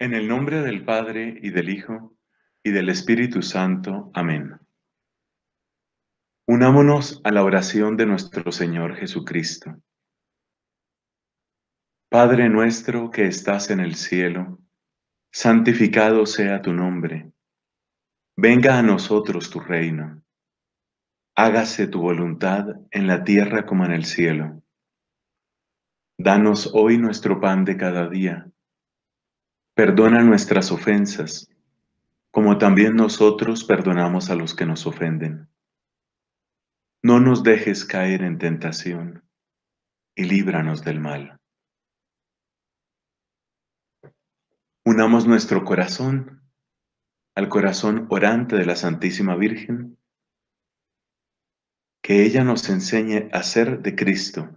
En el nombre del Padre y del Hijo y del Espíritu Santo. Amén. Unámonos a la oración de nuestro Señor Jesucristo. Padre nuestro que estás en el cielo, santificado sea tu nombre. Venga a nosotros tu reino. Hágase tu voluntad en la tierra como en el cielo. Danos hoy nuestro pan de cada día Perdona nuestras ofensas, como también nosotros perdonamos a los que nos ofenden. No nos dejes caer en tentación, y líbranos del mal. Unamos nuestro corazón al corazón orante de la Santísima Virgen, que ella nos enseñe a ser de Cristo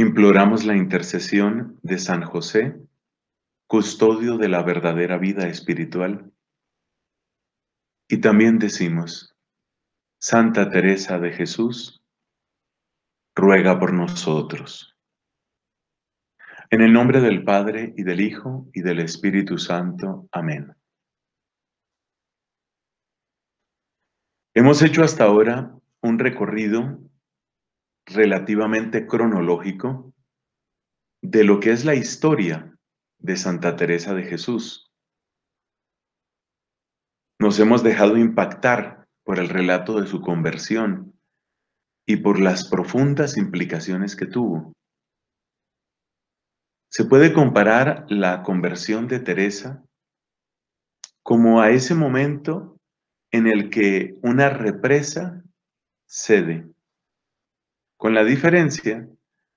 Imploramos la intercesión de San José, custodio de la verdadera vida espiritual. Y también decimos, Santa Teresa de Jesús, ruega por nosotros. En el nombre del Padre, y del Hijo, y del Espíritu Santo. Amén. Hemos hecho hasta ahora un recorrido relativamente cronológico de lo que es la historia de Santa Teresa de Jesús. Nos hemos dejado impactar por el relato de su conversión y por las profundas implicaciones que tuvo. Se puede comparar la conversión de Teresa como a ese momento en el que una represa cede con la diferencia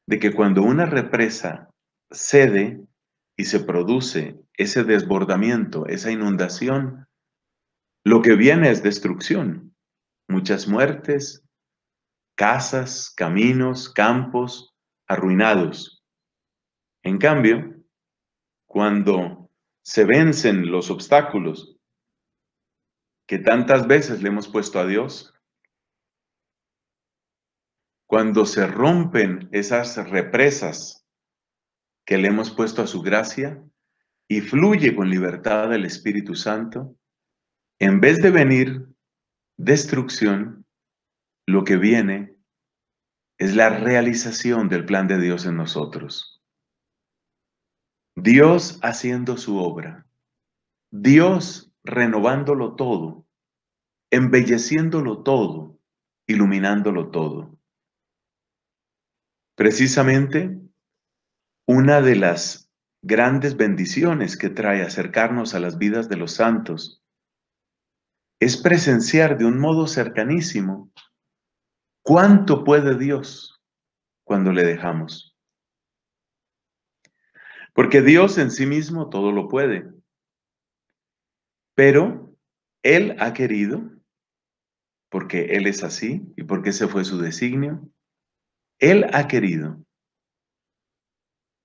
de que cuando una represa cede y se produce ese desbordamiento, esa inundación, lo que viene es destrucción, muchas muertes, casas, caminos, campos arruinados. En cambio, cuando se vencen los obstáculos que tantas veces le hemos puesto a Dios, cuando se rompen esas represas que le hemos puesto a su gracia y fluye con libertad el Espíritu Santo, en vez de venir destrucción, lo que viene es la realización del plan de Dios en nosotros. Dios haciendo su obra, Dios renovándolo todo, embelleciéndolo todo, iluminándolo todo. Precisamente, una de las grandes bendiciones que trae acercarnos a las vidas de los santos es presenciar de un modo cercanísimo cuánto puede Dios cuando le dejamos. Porque Dios en sí mismo todo lo puede, pero Él ha querido, porque Él es así y porque ese fue su designio, él ha querido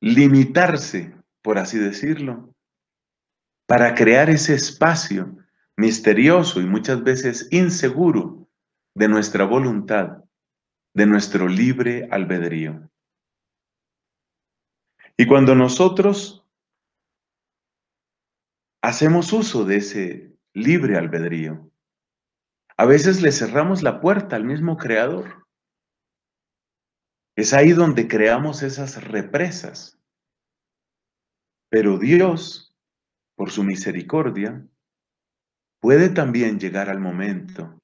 limitarse, por así decirlo, para crear ese espacio misterioso y muchas veces inseguro de nuestra voluntad, de nuestro libre albedrío. Y cuando nosotros hacemos uso de ese libre albedrío, a veces le cerramos la puerta al mismo Creador. Es ahí donde creamos esas represas. Pero Dios, por su misericordia, puede también llegar al momento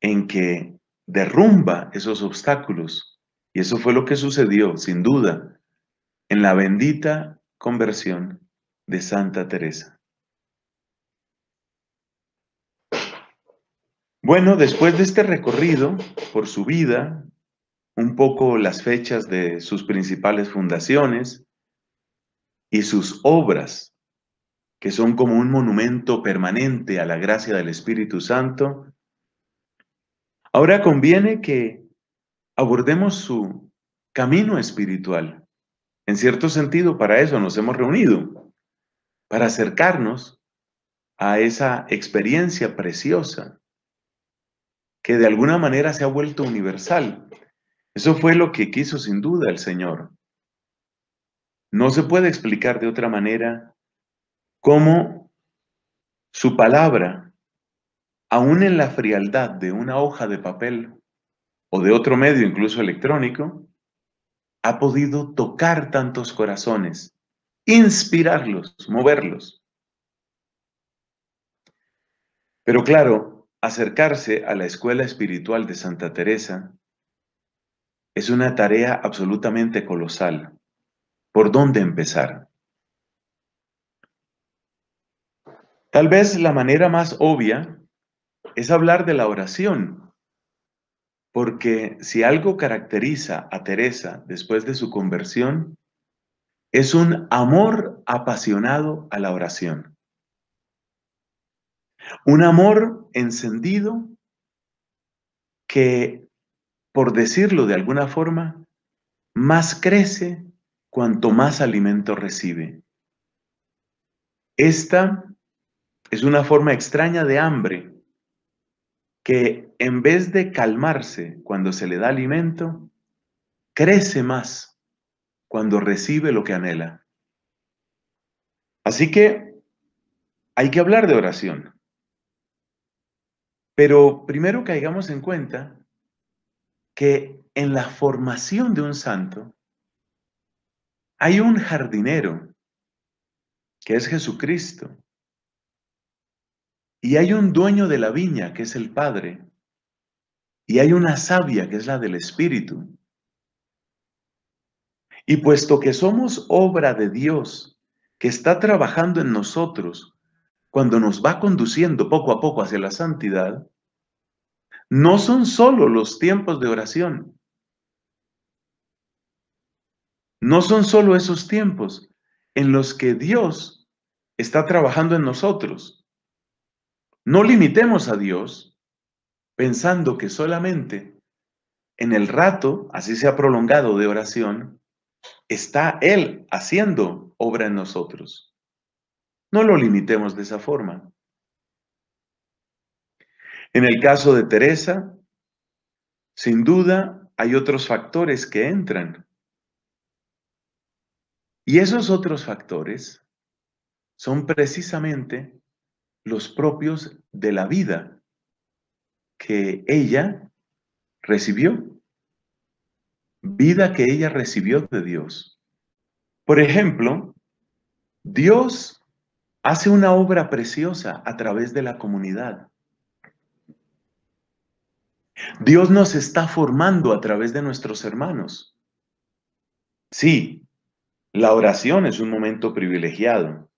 en que derrumba esos obstáculos. Y eso fue lo que sucedió, sin duda, en la bendita conversión de Santa Teresa. Bueno, después de este recorrido por su vida, un poco las fechas de sus principales fundaciones y sus obras, que son como un monumento permanente a la gracia del Espíritu Santo, ahora conviene que abordemos su camino espiritual. En cierto sentido, para eso nos hemos reunido, para acercarnos a esa experiencia preciosa que de alguna manera se ha vuelto universal eso fue lo que quiso sin duda el Señor. No se puede explicar de otra manera cómo su palabra, aún en la frialdad de una hoja de papel o de otro medio, incluso electrónico, ha podido tocar tantos corazones, inspirarlos, moverlos. Pero claro, acercarse a la escuela espiritual de Santa Teresa es una tarea absolutamente colosal. ¿Por dónde empezar? Tal vez la manera más obvia es hablar de la oración, porque si algo caracteriza a Teresa después de su conversión, es un amor apasionado a la oración. Un amor encendido que por decirlo de alguna forma, más crece cuanto más alimento recibe. Esta es una forma extraña de hambre que en vez de calmarse cuando se le da alimento, crece más cuando recibe lo que anhela. Así que hay que hablar de oración. Pero primero caigamos en cuenta que en la formación de un santo hay un jardinero, que es Jesucristo, y hay un dueño de la viña, que es el Padre, y hay una savia, que es la del Espíritu. Y puesto que somos obra de Dios, que está trabajando en nosotros, cuando nos va conduciendo poco a poco hacia la santidad, no son solo los tiempos de oración. No son solo esos tiempos en los que Dios está trabajando en nosotros. No limitemos a Dios pensando que solamente en el rato, así sea prolongado de oración, está Él haciendo obra en nosotros. No lo limitemos de esa forma. En el caso de Teresa, sin duda hay otros factores que entran. Y esos otros factores son precisamente los propios de la vida que ella recibió. Vida que ella recibió de Dios. Por ejemplo, Dios hace una obra preciosa a través de la comunidad. Dios nos está formando a través de nuestros hermanos. Sí, la oración es un momento privilegiado,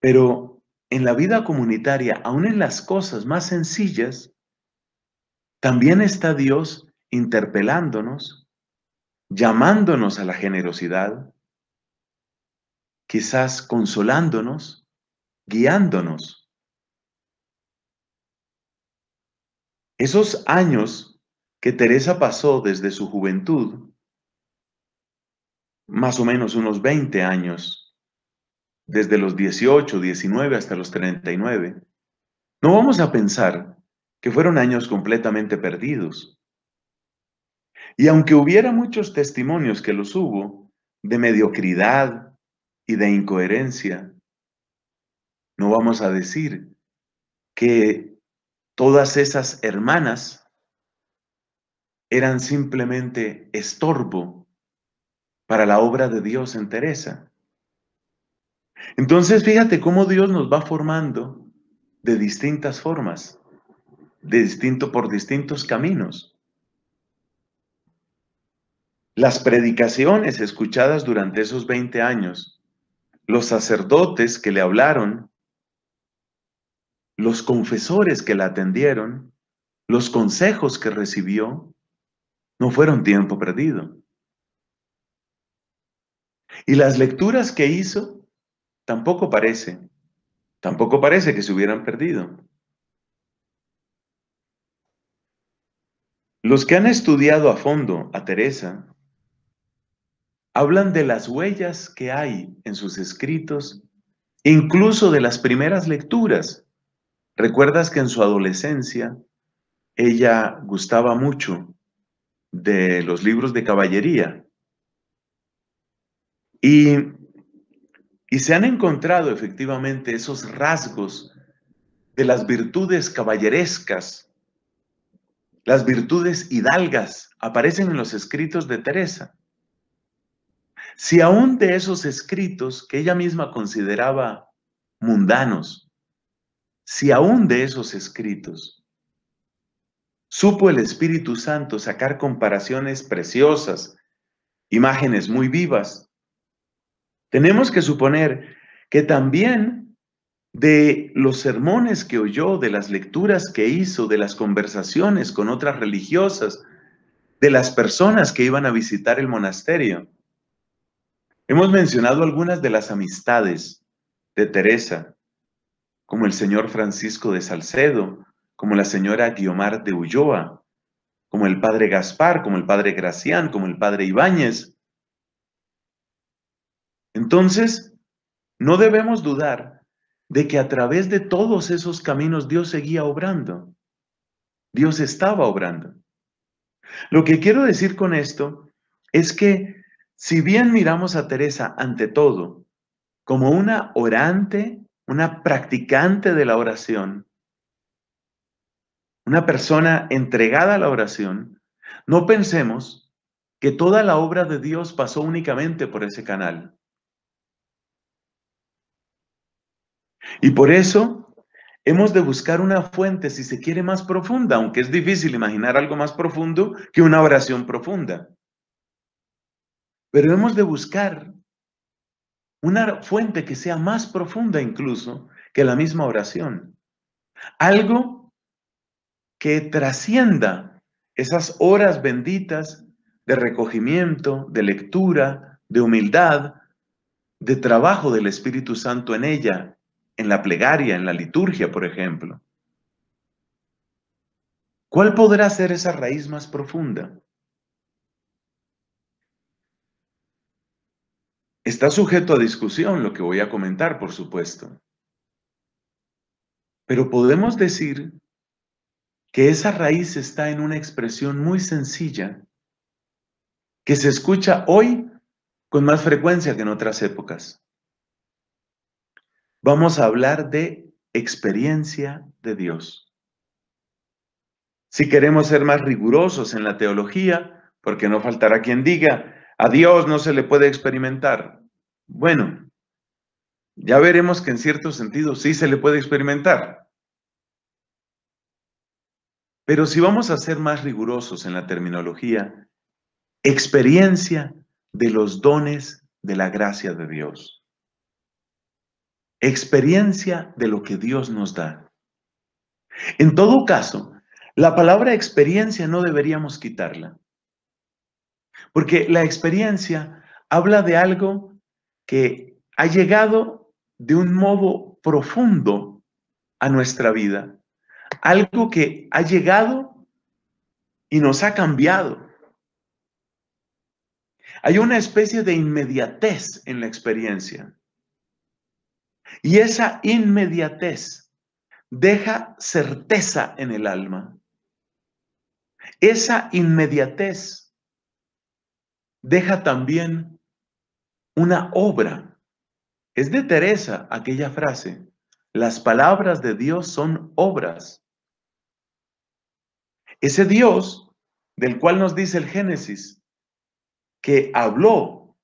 pero en la vida comunitaria, aun en las cosas más sencillas, también está Dios interpelándonos, llamándonos a la generosidad, quizás consolándonos, guiándonos. Esos años que Teresa pasó desde su juventud, más o menos unos 20 años, desde los 18, 19 hasta los 39, no vamos a pensar que fueron años completamente perdidos. Y aunque hubiera muchos testimonios que los hubo, de mediocridad y de incoherencia, no vamos a decir que Todas esas hermanas eran simplemente estorbo para la obra de Dios en Teresa. Entonces, fíjate cómo Dios nos va formando de distintas formas, de distinto por distintos caminos. Las predicaciones escuchadas durante esos 20 años, los sacerdotes que le hablaron los confesores que la atendieron, los consejos que recibió, no fueron tiempo perdido. Y las lecturas que hizo tampoco parece, tampoco parece que se hubieran perdido. Los que han estudiado a fondo a Teresa hablan de las huellas que hay en sus escritos, incluso de las primeras lecturas ¿Recuerdas que en su adolescencia ella gustaba mucho de los libros de caballería? Y, se han encontrado efectivamente esos rasgos de las virtudes caballerescas, las virtudes hidalgas, aparecen en los escritos de Teresa. Si aún de esos escritos que ella misma consideraba mundanos, si aún de esos escritos supo el Espíritu Santo sacar comparaciones preciosas, imágenes muy vivas, tenemos que suponer que también de los sermones que oyó, de las lecturas que hizo, de las conversaciones con otras religiosas, de las personas que iban a visitar el monasterio. Hemos mencionado algunas de las amistades de Teresa, como el señor Francisco de Salcedo, como la señora Guiomar de Ulloa, como el padre Gaspar, como el padre Gracián, como el padre Ibáñez. Entonces, no debemos dudar de que a través de todos esos caminos Dios seguía obrando. Dios estaba obrando. Lo que quiero decir con esto es que si bien miramos a Teresa ante todo como una orante una practicante de la oración, una persona entregada a la oración, no pensemos que toda la obra de Dios pasó únicamente por ese canal. Y por eso hemos de buscar una fuente, si se quiere, más profunda, aunque es difícil imaginar algo más profundo que una oración profunda. Pero hemos de buscar una fuente que sea más profunda incluso que la misma oración. Algo que trascienda esas horas benditas de recogimiento, de lectura, de humildad, de trabajo del Espíritu Santo en ella, en la plegaria, en la liturgia, por ejemplo. ¿Cuál podrá ser esa raíz más profunda? Está sujeto a discusión lo que voy a comentar, por supuesto. Pero podemos decir que esa raíz está en una expresión muy sencilla que se escucha hoy con más frecuencia que en otras épocas. Vamos a hablar de experiencia de Dios. Si queremos ser más rigurosos en la teología, porque no faltará quien diga, a Dios no se le puede experimentar. Bueno, ya veremos que en cierto sentido sí se le puede experimentar. Pero si vamos a ser más rigurosos en la terminología, experiencia de los dones de la gracia de Dios. Experiencia de lo que Dios nos da. En todo caso, la palabra experiencia no deberíamos quitarla. Porque la experiencia habla de algo que ha llegado de un modo profundo a nuestra vida. Algo que ha llegado y nos ha cambiado. Hay una especie de inmediatez en la experiencia. Y esa inmediatez deja certeza en el alma. Esa inmediatez deja también una obra. Es de Teresa aquella frase, las palabras de Dios son obras. Ese Dios del cual nos dice el Génesis, que habló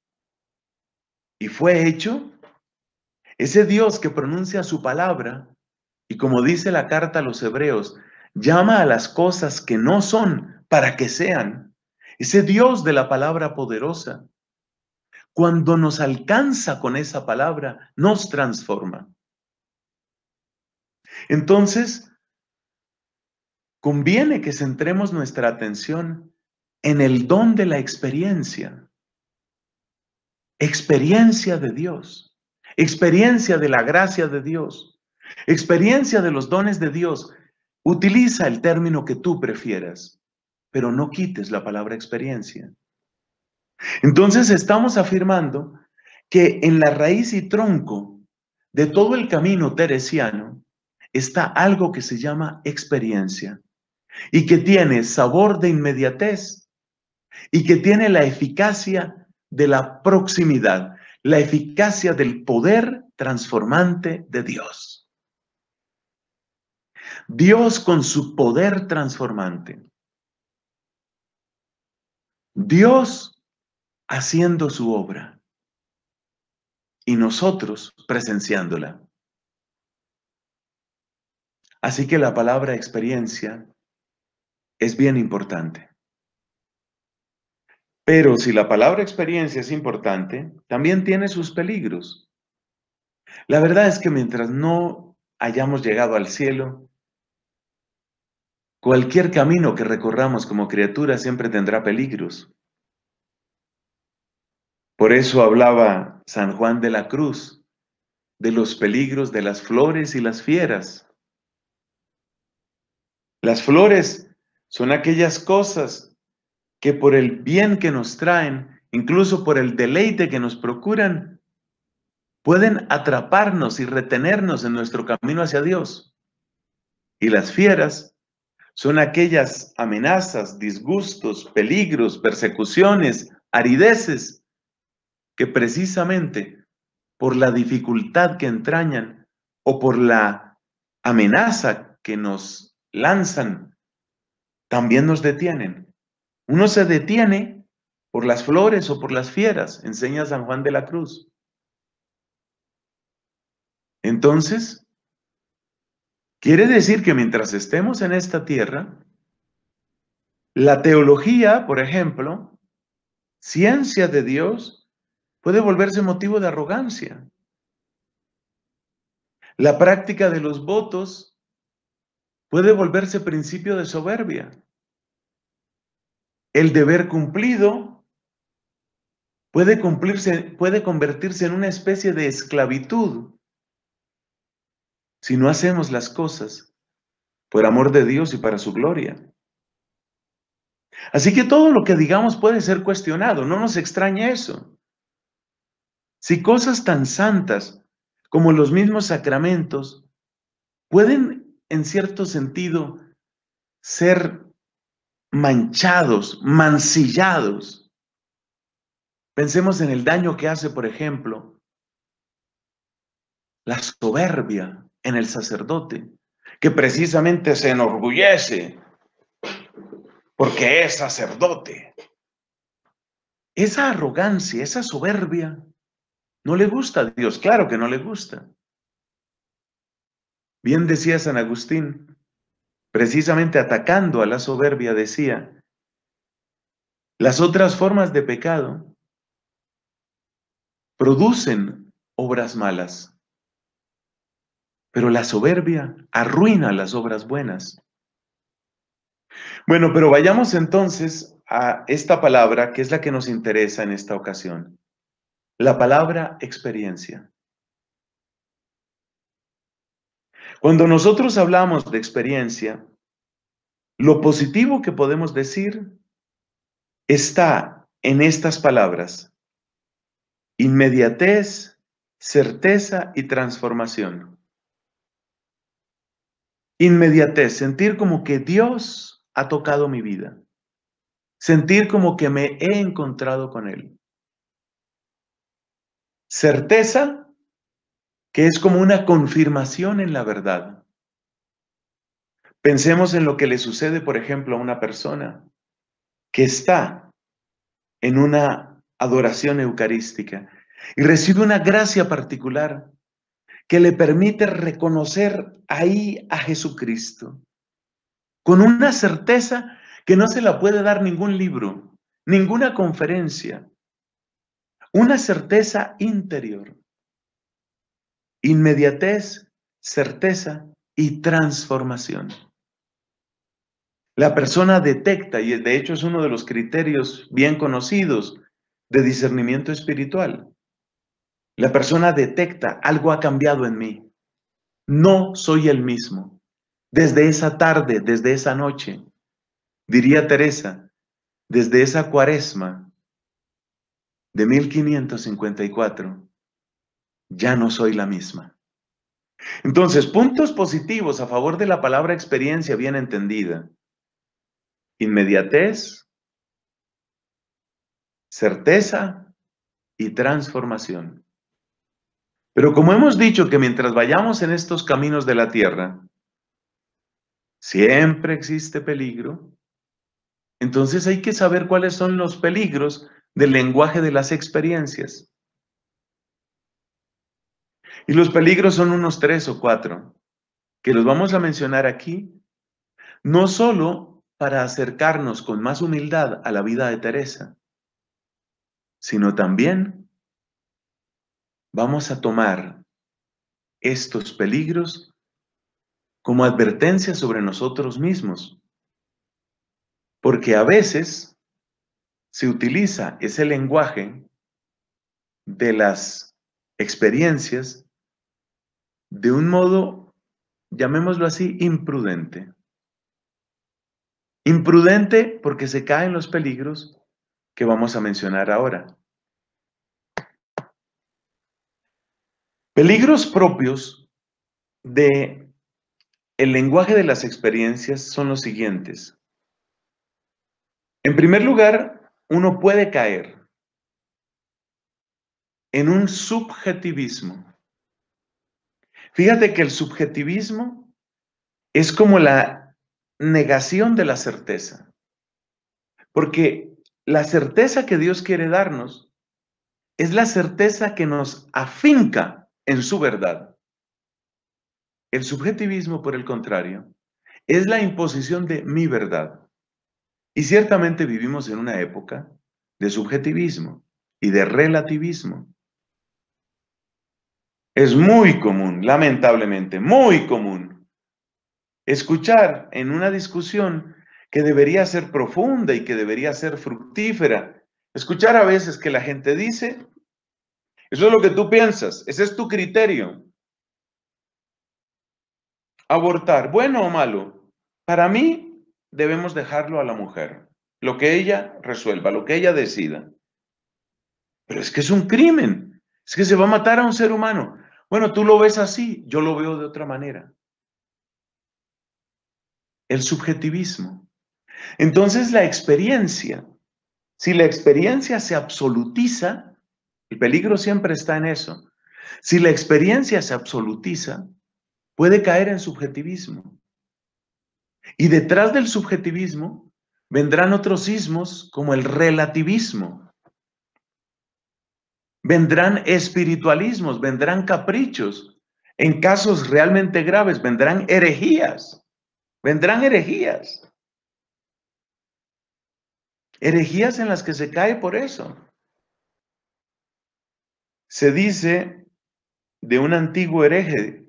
y fue hecho, ese Dios que pronuncia su palabra y como dice la carta a los hebreos, llama a las cosas que no son para que sean, ese Dios de la palabra poderosa, cuando nos alcanza con esa palabra, nos transforma. Entonces, conviene que centremos nuestra atención en el don de la experiencia. Experiencia de Dios, experiencia de la gracia de Dios, experiencia de los dones de Dios. Utiliza el término que tú prefieras pero no quites la palabra experiencia. Entonces estamos afirmando que en la raíz y tronco de todo el camino teresiano está algo que se llama experiencia y que tiene sabor de inmediatez y que tiene la eficacia de la proximidad, la eficacia del poder transformante de Dios. Dios con su poder transformante Dios haciendo su obra y nosotros presenciándola. Así que la palabra experiencia es bien importante. Pero si la palabra experiencia es importante, también tiene sus peligros. La verdad es que mientras no hayamos llegado al cielo, Cualquier camino que recorramos como criatura siempre tendrá peligros. Por eso hablaba San Juan de la Cruz de los peligros de las flores y las fieras. Las flores son aquellas cosas que por el bien que nos traen, incluso por el deleite que nos procuran, pueden atraparnos y retenernos en nuestro camino hacia Dios. Y las fieras son aquellas amenazas, disgustos, peligros, persecuciones, arideces, que precisamente por la dificultad que entrañan o por la amenaza que nos lanzan, también nos detienen. Uno se detiene por las flores o por las fieras, enseña San Juan de la Cruz. Entonces, Quiere decir que mientras estemos en esta tierra, la teología, por ejemplo, ciencia de Dios, puede volverse motivo de arrogancia. La práctica de los votos puede volverse principio de soberbia. El deber cumplido puede, cumplirse, puede convertirse en una especie de esclavitud si no hacemos las cosas por amor de Dios y para su gloria. Así que todo lo que digamos puede ser cuestionado, no nos extraña eso. Si cosas tan santas como los mismos sacramentos pueden, en cierto sentido, ser manchados, mancillados, pensemos en el daño que hace, por ejemplo, la soberbia, en el sacerdote, que precisamente se enorgullece porque es sacerdote. Esa arrogancia, esa soberbia, no le gusta a Dios, claro que no le gusta. Bien decía San Agustín, precisamente atacando a la soberbia, decía, las otras formas de pecado producen obras malas pero la soberbia arruina las obras buenas. Bueno, pero vayamos entonces a esta palabra que es la que nos interesa en esta ocasión. La palabra experiencia. Cuando nosotros hablamos de experiencia, lo positivo que podemos decir está en estas palabras. Inmediatez, certeza y transformación. Inmediatez, sentir como que Dios ha tocado mi vida. Sentir como que me he encontrado con Él. Certeza, que es como una confirmación en la verdad. Pensemos en lo que le sucede, por ejemplo, a una persona que está en una adoración eucarística y recibe una gracia particular que le permite reconocer ahí a Jesucristo, con una certeza que no se la puede dar ningún libro, ninguna conferencia, una certeza interior, inmediatez, certeza y transformación. La persona detecta, y de hecho es uno de los criterios bien conocidos de discernimiento espiritual, la persona detecta, algo ha cambiado en mí. No soy el mismo. Desde esa tarde, desde esa noche, diría Teresa, desde esa cuaresma de 1554, ya no soy la misma. Entonces, puntos positivos a favor de la palabra experiencia bien entendida. Inmediatez, certeza y transformación. Pero como hemos dicho que mientras vayamos en estos caminos de la tierra, siempre existe peligro, entonces hay que saber cuáles son los peligros del lenguaje de las experiencias. Y los peligros son unos tres o cuatro, que los vamos a mencionar aquí, no solo para acercarnos con más humildad a la vida de Teresa, sino también vamos a tomar estos peligros como advertencia sobre nosotros mismos. Porque a veces se utiliza ese lenguaje de las experiencias de un modo, llamémoslo así, imprudente. Imprudente porque se caen los peligros que vamos a mencionar ahora. Peligros propios del lenguaje de las experiencias son los siguientes. En primer lugar, uno puede caer en un subjetivismo. Fíjate que el subjetivismo es como la negación de la certeza, porque la certeza que Dios quiere darnos es la certeza que nos afinca en su verdad. El subjetivismo, por el contrario, es la imposición de mi verdad. Y ciertamente vivimos en una época de subjetivismo y de relativismo. Es muy común, lamentablemente, muy común escuchar en una discusión que debería ser profunda y que debería ser fructífera. Escuchar a veces que la gente dice, eso es lo que tú piensas, ese es tu criterio. Abortar, bueno o malo, para mí debemos dejarlo a la mujer, lo que ella resuelva, lo que ella decida. Pero es que es un crimen, es que se va a matar a un ser humano. Bueno, tú lo ves así, yo lo veo de otra manera. El subjetivismo. Entonces la experiencia, si la experiencia se absolutiza, el peligro siempre está en eso. Si la experiencia se absolutiza, puede caer en subjetivismo. Y detrás del subjetivismo vendrán otros sismos como el relativismo. Vendrán espiritualismos, vendrán caprichos. En casos realmente graves vendrán herejías. Vendrán herejías. Herejías en las que se cae por eso. Se dice de un antiguo hereje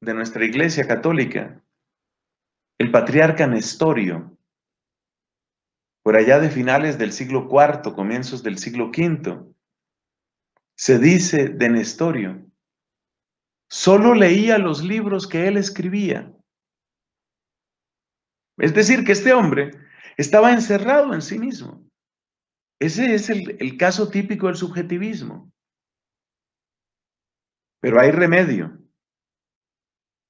de nuestra iglesia católica, el patriarca Nestorio, por allá de finales del siglo IV, comienzos del siglo V, se dice de Nestorio, solo leía los libros que él escribía. Es decir, que este hombre estaba encerrado en sí mismo. Ese es el, el caso típico del subjetivismo. Pero hay remedio.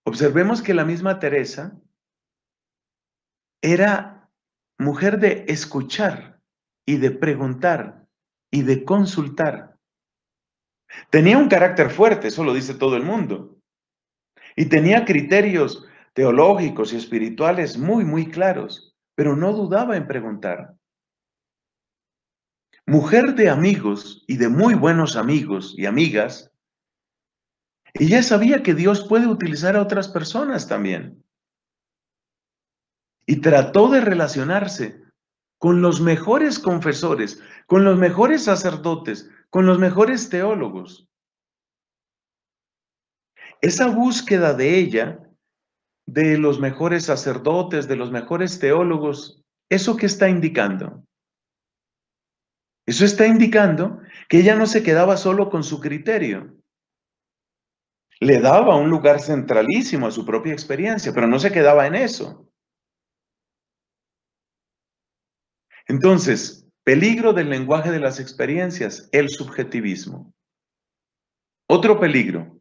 Observemos que la misma Teresa era mujer de escuchar y de preguntar y de consultar. Tenía un carácter fuerte, eso lo dice todo el mundo. Y tenía criterios teológicos y espirituales muy, muy claros, pero no dudaba en preguntar. Mujer de amigos y de muy buenos amigos y amigas, ella sabía que Dios puede utilizar a otras personas también. Y trató de relacionarse con los mejores confesores, con los mejores sacerdotes, con los mejores teólogos. Esa búsqueda de ella, de los mejores sacerdotes, de los mejores teólogos, ¿eso qué está indicando? Eso está indicando que ella no se quedaba solo con su criterio, le daba un lugar centralísimo a su propia experiencia, pero no se quedaba en eso. Entonces, peligro del lenguaje de las experiencias, el subjetivismo. Otro peligro.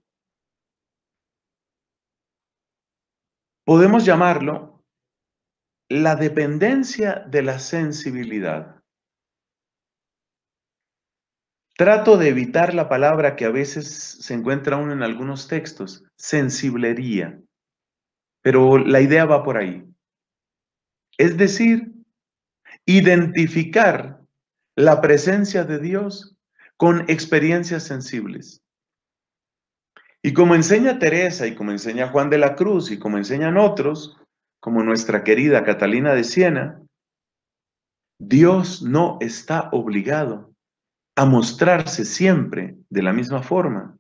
Podemos llamarlo la dependencia de la sensibilidad. Trato de evitar la palabra que a veces se encuentra aún en algunos textos, sensiblería, pero la idea va por ahí. Es decir, identificar la presencia de Dios con experiencias sensibles. Y como enseña Teresa y como enseña Juan de la Cruz y como enseñan otros, como nuestra querida Catalina de Siena, Dios no está obligado a mostrarse siempre de la misma forma.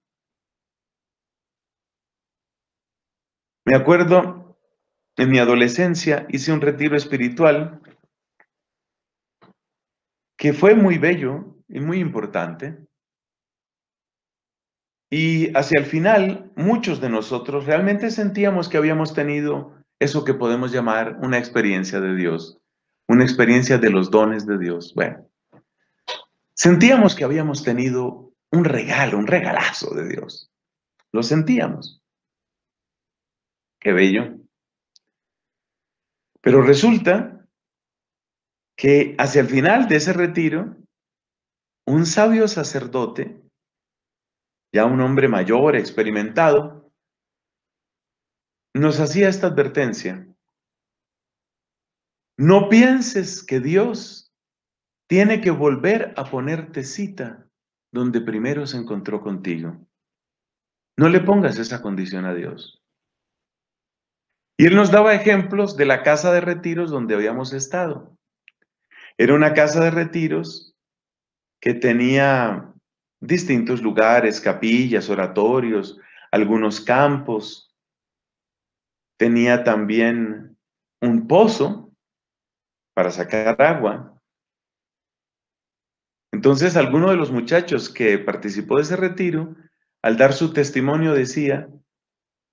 Me acuerdo, en mi adolescencia hice un retiro espiritual que fue muy bello y muy importante. Y hacia el final, muchos de nosotros realmente sentíamos que habíamos tenido eso que podemos llamar una experiencia de Dios, una experiencia de los dones de Dios. Bueno, Sentíamos que habíamos tenido un regalo, un regalazo de Dios. Lo sentíamos. Qué bello. Pero resulta que hacia el final de ese retiro, un sabio sacerdote, ya un hombre mayor, experimentado, nos hacía esta advertencia. No pienses que Dios tiene que volver a ponerte cita donde primero se encontró contigo. No le pongas esa condición a Dios. Y él nos daba ejemplos de la casa de retiros donde habíamos estado. Era una casa de retiros que tenía distintos lugares, capillas, oratorios, algunos campos. Tenía también un pozo para sacar agua. Entonces, alguno de los muchachos que participó de ese retiro, al dar su testimonio decía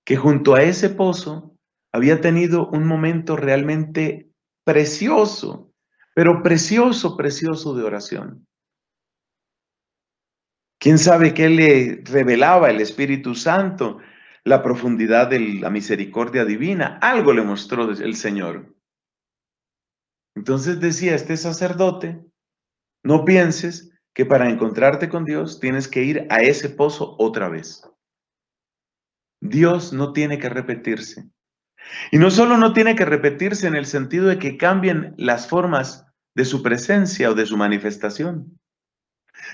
que junto a ese pozo había tenido un momento realmente precioso, pero precioso, precioso de oración. ¿Quién sabe qué le revelaba el Espíritu Santo? La profundidad de la misericordia divina. Algo le mostró el Señor. Entonces decía este sacerdote, no pienses que para encontrarte con Dios tienes que ir a ese pozo otra vez. Dios no tiene que repetirse. Y no solo no tiene que repetirse en el sentido de que cambien las formas de su presencia o de su manifestación,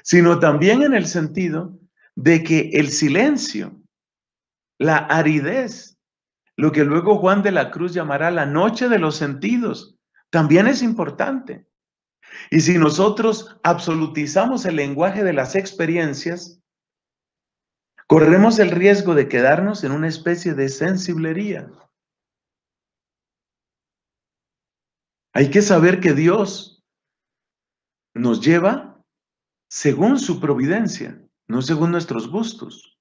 sino también en el sentido de que el silencio, la aridez, lo que luego Juan de la Cruz llamará la noche de los sentidos, también es importante. Y si nosotros absolutizamos el lenguaje de las experiencias, corremos el riesgo de quedarnos en una especie de sensiblería. Hay que saber que Dios nos lleva según su providencia, no según nuestros gustos.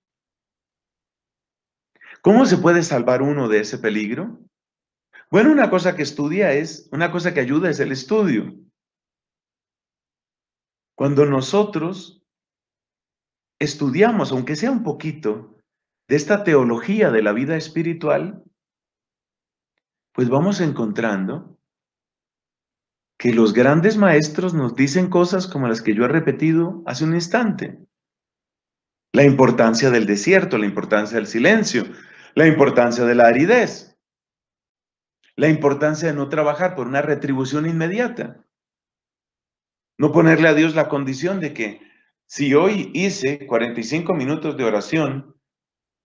¿Cómo se puede salvar uno de ese peligro? Bueno, una cosa que estudia es, una cosa que ayuda es el estudio. Cuando nosotros estudiamos, aunque sea un poquito, de esta teología de la vida espiritual, pues vamos encontrando que los grandes maestros nos dicen cosas como las que yo he repetido hace un instante. La importancia del desierto, la importancia del silencio, la importancia de la aridez, la importancia de no trabajar por una retribución inmediata. No ponerle a Dios la condición de que si hoy hice 45 minutos de oración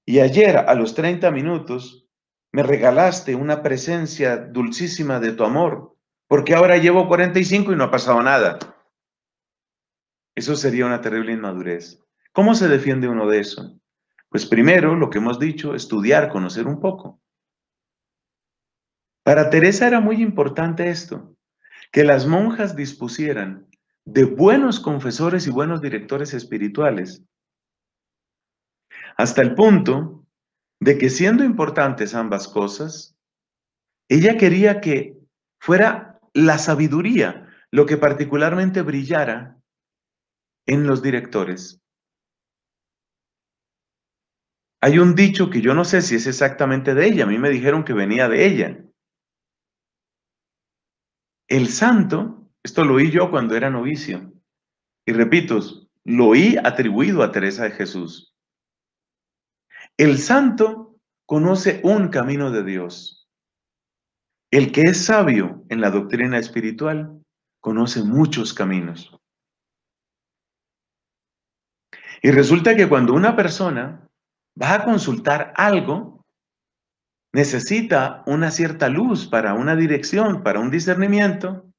y ayer a los 30 minutos me regalaste una presencia dulcísima de tu amor, porque ahora llevo 45 y no ha pasado nada. Eso sería una terrible inmadurez. ¿Cómo se defiende uno de eso? Pues primero, lo que hemos dicho, estudiar, conocer un poco. Para Teresa era muy importante esto, que las monjas dispusieran de buenos confesores y buenos directores espirituales, hasta el punto de que siendo importantes ambas cosas, ella quería que fuera la sabiduría lo que particularmente brillara en los directores. Hay un dicho que yo no sé si es exactamente de ella, a mí me dijeron que venía de ella. El santo esto lo oí yo cuando era novicio. Y repito, lo oí atribuido a Teresa de Jesús. El santo conoce un camino de Dios. El que es sabio en la doctrina espiritual conoce muchos caminos. Y resulta que cuando una persona va a consultar algo, necesita una cierta luz para una dirección, para un discernimiento,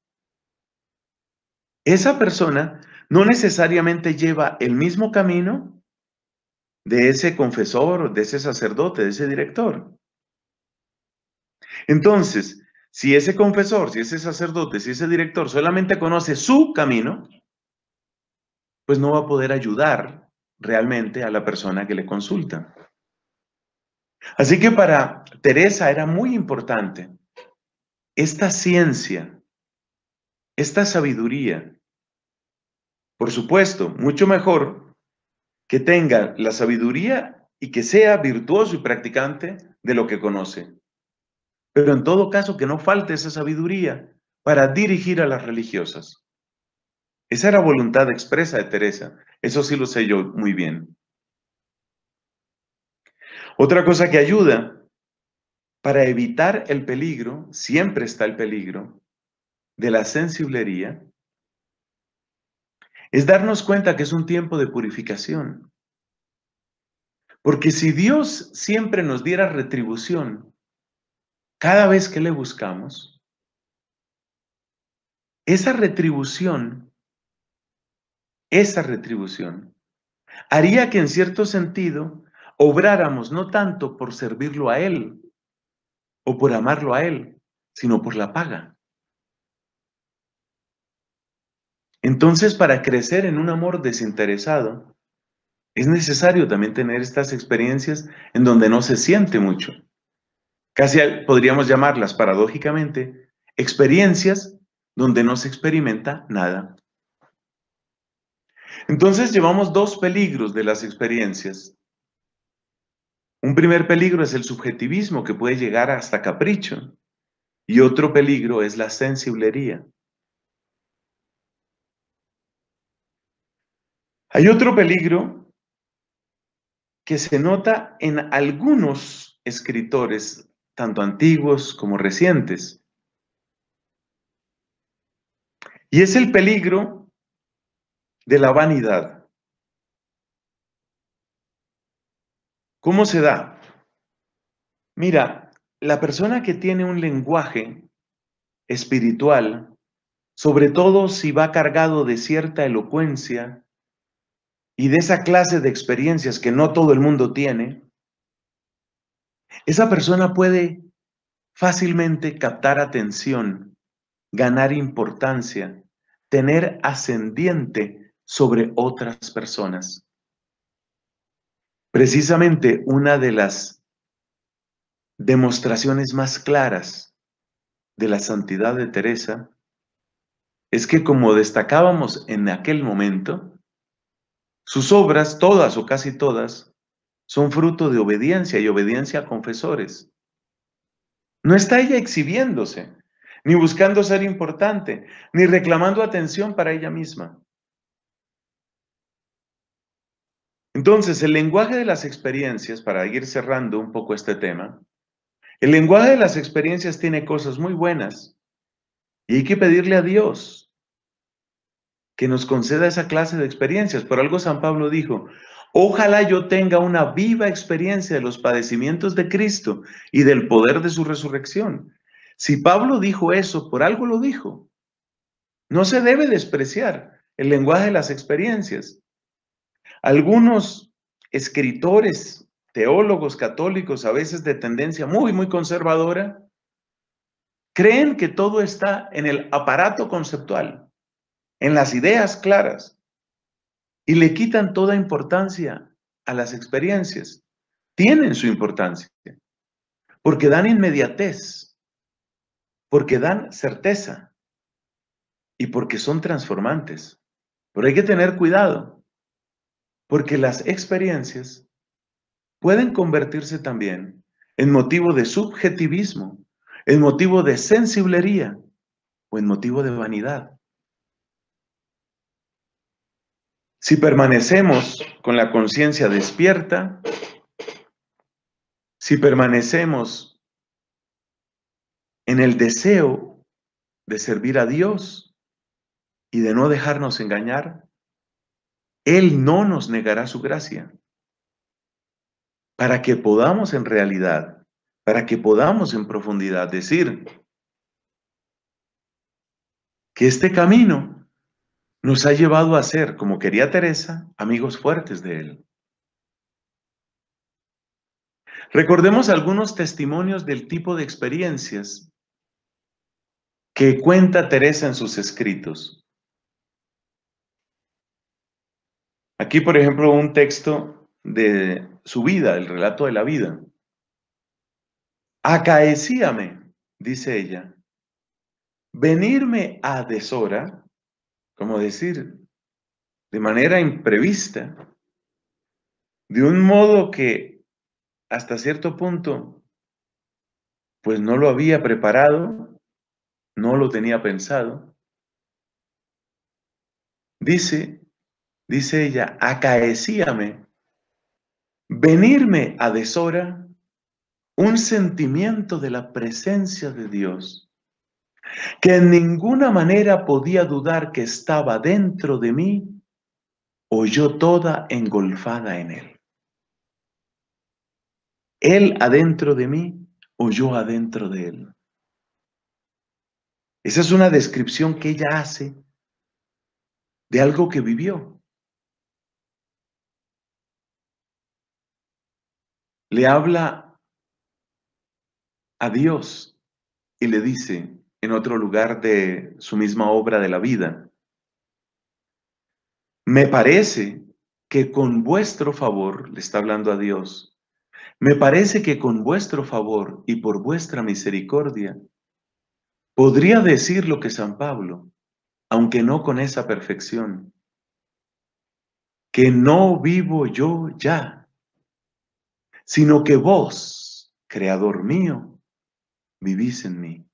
esa persona no necesariamente lleva el mismo camino de ese confesor, de ese sacerdote, de ese director. Entonces, si ese confesor, si ese sacerdote, si ese director solamente conoce su camino, pues no va a poder ayudar realmente a la persona que le consulta. Así que para Teresa era muy importante esta ciencia esta sabiduría. Por supuesto, mucho mejor que tenga la sabiduría y que sea virtuoso y practicante de lo que conoce. Pero en todo caso, que no falte esa sabiduría para dirigir a las religiosas. Esa era voluntad expresa de Teresa. Eso sí lo sé yo muy bien. Otra cosa que ayuda para evitar el peligro, siempre está el peligro, de la sensiblería es darnos cuenta que es un tiempo de purificación. Porque si Dios siempre nos diera retribución cada vez que le buscamos, esa retribución, esa retribución, haría que en cierto sentido obráramos no tanto por servirlo a Él o por amarlo a Él, sino por la paga. Entonces, para crecer en un amor desinteresado, es necesario también tener estas experiencias en donde no se siente mucho. Casi podríamos llamarlas paradójicamente experiencias donde no se experimenta nada. Entonces llevamos dos peligros de las experiencias. Un primer peligro es el subjetivismo que puede llegar hasta capricho y otro peligro es la sensiblería, Hay otro peligro que se nota en algunos escritores, tanto antiguos como recientes. Y es el peligro de la vanidad. ¿Cómo se da? Mira, la persona que tiene un lenguaje espiritual, sobre todo si va cargado de cierta elocuencia, y de esa clase de experiencias que no todo el mundo tiene, esa persona puede fácilmente captar atención, ganar importancia, tener ascendiente sobre otras personas. Precisamente una de las demostraciones más claras de la santidad de Teresa es que como destacábamos en aquel momento, sus obras, todas o casi todas, son fruto de obediencia y obediencia a confesores. No está ella exhibiéndose, ni buscando ser importante, ni reclamando atención para ella misma. Entonces, el lenguaje de las experiencias, para ir cerrando un poco este tema, el lenguaje de las experiencias tiene cosas muy buenas y hay que pedirle a Dios que nos conceda esa clase de experiencias. Por algo San Pablo dijo, ojalá yo tenga una viva experiencia de los padecimientos de Cristo y del poder de su resurrección. Si Pablo dijo eso, por algo lo dijo. No se debe despreciar el lenguaje de las experiencias. Algunos escritores, teólogos católicos, a veces de tendencia muy, muy conservadora, creen que todo está en el aparato conceptual en las ideas claras y le quitan toda importancia a las experiencias. Tienen su importancia porque dan inmediatez, porque dan certeza y porque son transformantes. Pero hay que tener cuidado porque las experiencias pueden convertirse también en motivo de subjetivismo, en motivo de sensiblería o en motivo de vanidad. Si permanecemos con la conciencia despierta, si permanecemos en el deseo de servir a Dios y de no dejarnos engañar, Él no nos negará su gracia. Para que podamos en realidad, para que podamos en profundidad decir que este camino nos ha llevado a ser, como quería Teresa, amigos fuertes de Él. Recordemos algunos testimonios del tipo de experiencias que cuenta Teresa en sus escritos. Aquí, por ejemplo, un texto de su vida, el relato de la vida. Acaecíame, dice ella, venirme a deshora ¿cómo decir? De manera imprevista, de un modo que hasta cierto punto, pues no lo había preparado, no lo tenía pensado. Dice, dice ella, acaecíame, venirme a deshora un sentimiento de la presencia de Dios que en ninguna manera podía dudar que estaba dentro de mí, o yo toda engolfada en él. Él adentro de mí, o yo adentro de él. Esa es una descripción que ella hace de algo que vivió. Le habla a Dios y le dice, en otro lugar de su misma obra de la vida. Me parece que con vuestro favor, le está hablando a Dios, me parece que con vuestro favor y por vuestra misericordia, podría decir lo que San Pablo, aunque no con esa perfección, que no vivo yo ya, sino que vos, Creador mío, vivís en mí.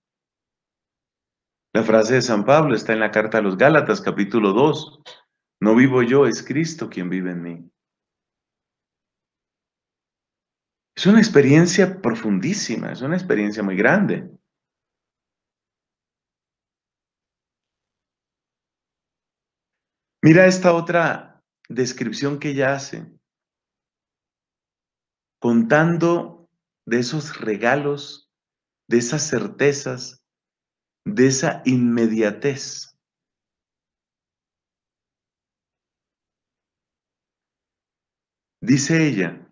La frase de San Pablo está en la carta a los Gálatas capítulo 2. No vivo yo, es Cristo quien vive en mí. Es una experiencia profundísima, es una experiencia muy grande. Mira esta otra descripción que ella hace, contando de esos regalos, de esas certezas de esa inmediatez. Dice ella,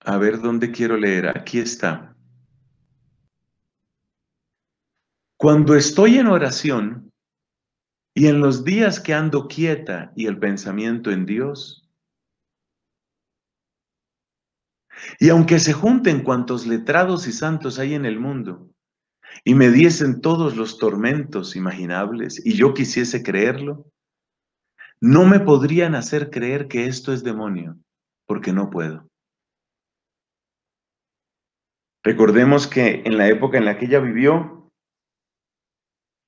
a ver dónde quiero leer, aquí está. Cuando estoy en oración y en los días que ando quieta y el pensamiento en Dios, Y aunque se junten cuantos letrados y santos hay en el mundo, y me diesen todos los tormentos imaginables, y yo quisiese creerlo, no me podrían hacer creer que esto es demonio, porque no puedo. Recordemos que en la época en la que ella vivió,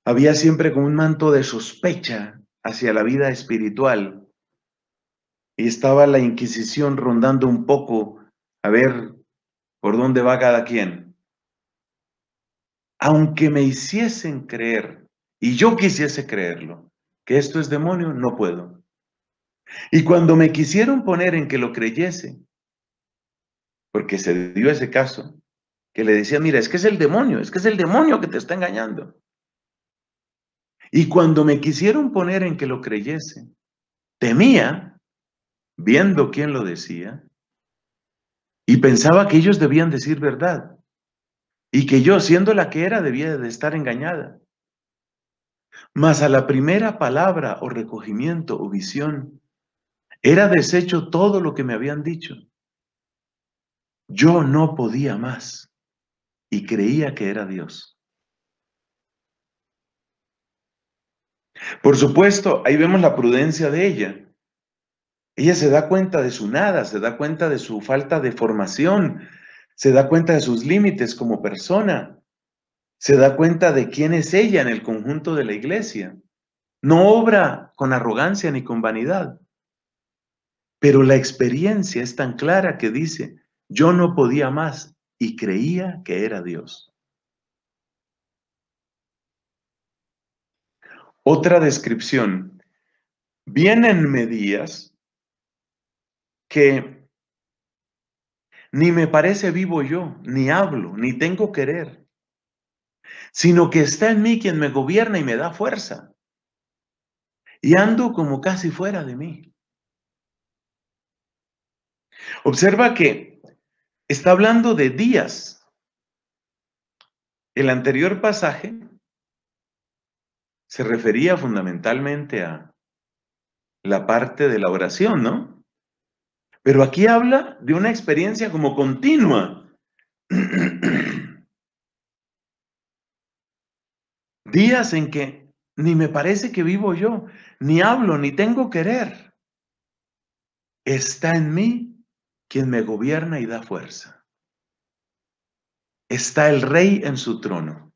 había siempre como un manto de sospecha hacia la vida espiritual y estaba la Inquisición rondando un poco a ver por dónde va cada quien. Aunque me hiciesen creer, y yo quisiese creerlo, que esto es demonio, no puedo. Y cuando me quisieron poner en que lo creyese, porque se dio ese caso, que le decía, mira, es que es el demonio, es que es el demonio que te está engañando. Y cuando me quisieron poner en que lo creyese, temía, viendo quién lo decía, y pensaba que ellos debían decir verdad y que yo, siendo la que era, debía de estar engañada. Mas a la primera palabra o recogimiento o visión, era deshecho todo lo que me habían dicho. Yo no podía más y creía que era Dios. Por supuesto, ahí vemos la prudencia de ella. Ella se da cuenta de su nada, se da cuenta de su falta de formación, se da cuenta de sus límites como persona, se da cuenta de quién es ella en el conjunto de la iglesia. No obra con arrogancia ni con vanidad. Pero la experiencia es tan clara que dice, yo no podía más y creía que era Dios. Otra descripción. Vienen días que ni me parece vivo yo, ni hablo, ni tengo querer, sino que está en mí quien me gobierna y me da fuerza. Y ando como casi fuera de mí. Observa que está hablando de días. El anterior pasaje se refería fundamentalmente a la parte de la oración, ¿no? Pero aquí habla de una experiencia como continua. Días en que ni me parece que vivo yo, ni hablo, ni tengo querer. Está en mí quien me gobierna y da fuerza. Está el rey en su trono.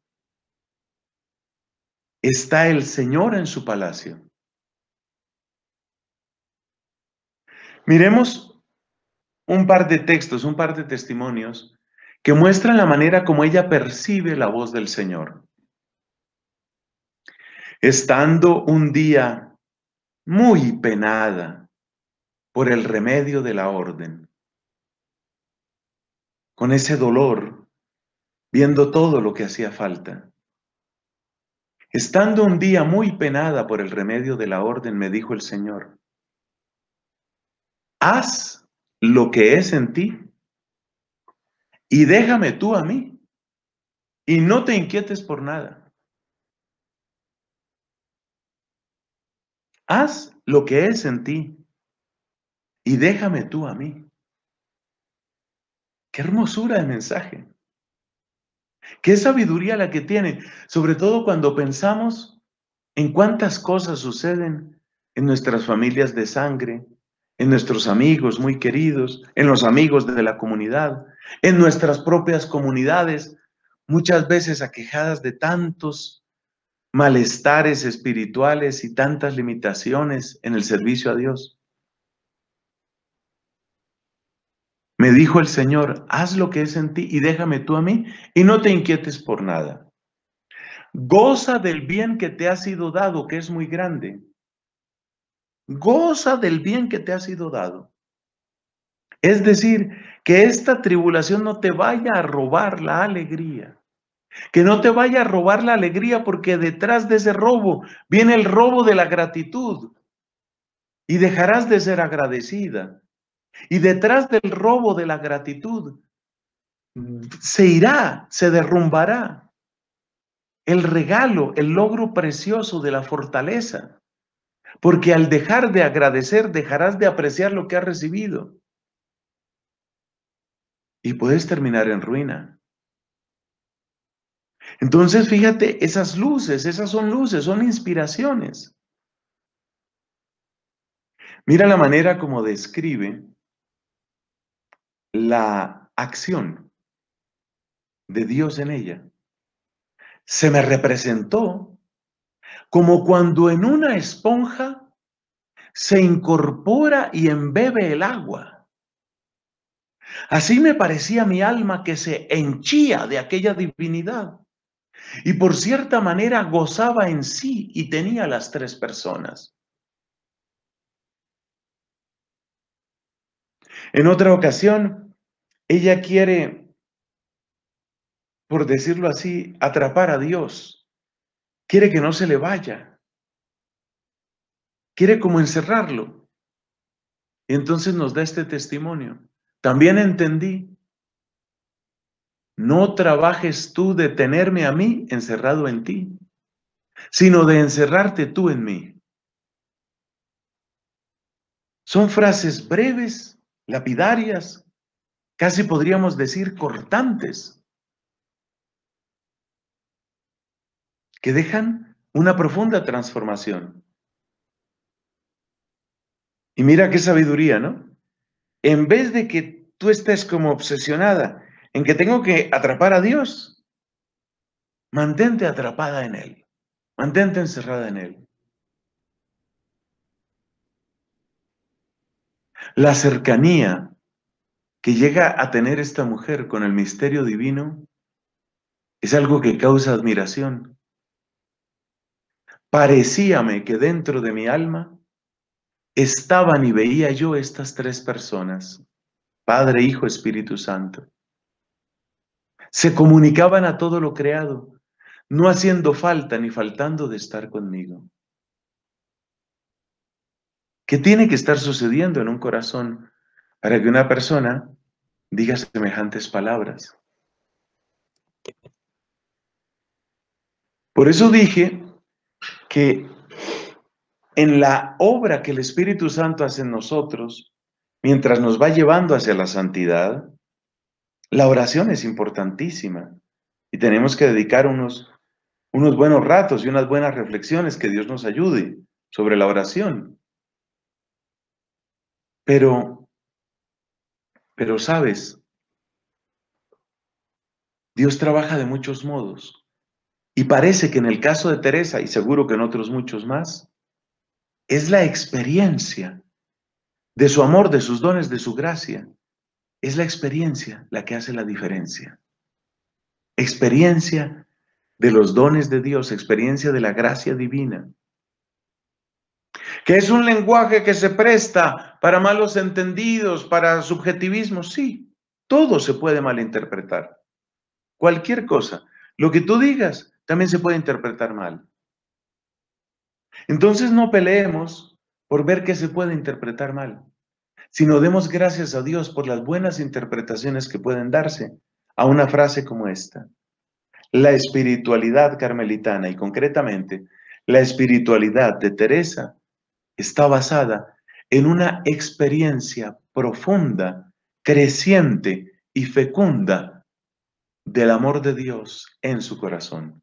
Está el Señor en su palacio. Miremos un par de textos, un par de testimonios que muestran la manera como ella percibe la voz del Señor. Estando un día muy penada por el remedio de la orden, con ese dolor, viendo todo lo que hacía falta. Estando un día muy penada por el remedio de la orden, me dijo el Señor, haz lo que es en ti y déjame tú a mí y no te inquietes por nada. Haz lo que es en ti y déjame tú a mí. Qué hermosura de mensaje. Qué sabiduría la que tiene, sobre todo cuando pensamos en cuántas cosas suceden en nuestras familias de sangre, en nuestros amigos muy queridos, en los amigos de la comunidad, en nuestras propias comunidades, muchas veces aquejadas de tantos malestares espirituales y tantas limitaciones en el servicio a Dios. Me dijo el Señor, haz lo que es en ti y déjame tú a mí y no te inquietes por nada. Goza del bien que te ha sido dado, que es muy grande goza del bien que te ha sido dado. Es decir, que esta tribulación no te vaya a robar la alegría. Que no te vaya a robar la alegría porque detrás de ese robo viene el robo de la gratitud y dejarás de ser agradecida. Y detrás del robo de la gratitud se irá, se derrumbará el regalo, el logro precioso de la fortaleza. Porque al dejar de agradecer, dejarás de apreciar lo que has recibido. Y puedes terminar en ruina. Entonces, fíjate, esas luces, esas son luces, son inspiraciones. Mira la manera como describe la acción de Dios en ella. Se me representó como cuando en una esponja se incorpora y embebe el agua. Así me parecía mi alma que se henchía de aquella divinidad y por cierta manera gozaba en sí y tenía las tres personas. En otra ocasión, ella quiere, por decirlo así, atrapar a Dios quiere que no se le vaya. Quiere como encerrarlo. Y entonces nos da este testimonio. También entendí, no trabajes tú de tenerme a mí encerrado en ti, sino de encerrarte tú en mí. Son frases breves, lapidarias, casi podríamos decir cortantes que dejan una profunda transformación. Y mira qué sabiduría, ¿no? En vez de que tú estés como obsesionada en que tengo que atrapar a Dios, mantente atrapada en Él, mantente encerrada en Él. La cercanía que llega a tener esta mujer con el misterio divino es algo que causa admiración parecíame que dentro de mi alma estaban y veía yo estas tres personas, Padre, Hijo, Espíritu Santo. Se comunicaban a todo lo creado, no haciendo falta ni faltando de estar conmigo. ¿Qué tiene que estar sucediendo en un corazón para que una persona diga semejantes palabras? Por eso dije que en la obra que el Espíritu Santo hace en nosotros, mientras nos va llevando hacia la santidad, la oración es importantísima y tenemos que dedicar unos, unos buenos ratos y unas buenas reflexiones que Dios nos ayude sobre la oración. Pero, pero sabes, Dios trabaja de muchos modos. Y parece que en el caso de Teresa, y seguro que en otros muchos más, es la experiencia de su amor, de sus dones, de su gracia. Es la experiencia la que hace la diferencia. Experiencia de los dones de Dios, experiencia de la gracia divina. Que es un lenguaje que se presta para malos entendidos, para subjetivismo. sí. Todo se puede malinterpretar. Cualquier cosa. Lo que tú digas también se puede interpretar mal. Entonces no peleemos por ver que se puede interpretar mal, sino demos gracias a Dios por las buenas interpretaciones que pueden darse a una frase como esta. La espiritualidad carmelitana y concretamente la espiritualidad de Teresa está basada en una experiencia profunda, creciente y fecunda del amor de Dios en su corazón.